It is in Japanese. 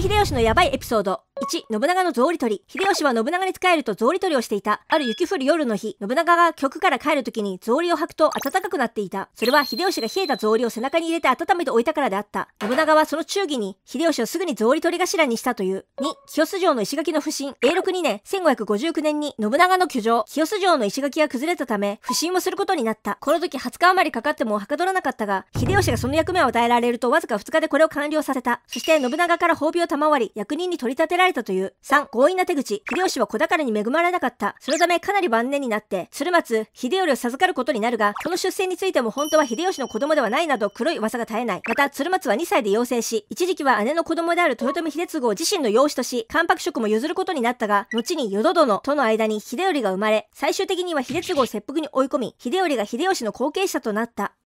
秀吉のやばいエピソード1、信長の草履取り。秀吉は信長に仕えると草履取りをしていた。ある雪降る夜の日、信長が局から帰る時に草履を履くと暖かくなっていた。それは秀吉が冷えた草履を背中に入れて温めておいたからであった。信長はその忠義に、秀吉をすぐに草履取り頭にしたという。2、清須城の石垣の不審。永禄2年、1559年に信長の居城、清須城の石垣が崩れたため、不審をすることになった。この時20日余りかかってもはかどらなかったが、秀吉がその役目を与えられるとわずか2日でこれを完了させた。そして信長から褒美を賜り、役人に取り立てられられたという。3、強引な手口。秀吉は子宝に恵まれなかった。そのためかなり晩年になって、鶴松、秀頼を授かることになるが、この出世についても本当は秀吉の子供ではないなど黒い噂が絶えない。また、鶴松は2歳で養成し、一時期は姉の子供である豊臣秀次を自身の養子とし、関白職も譲ることになったが、後に淀殿との間に秀頼が生まれ、最終的には秀次を切腹に追い込み、秀頼が秀吉の後継者となった。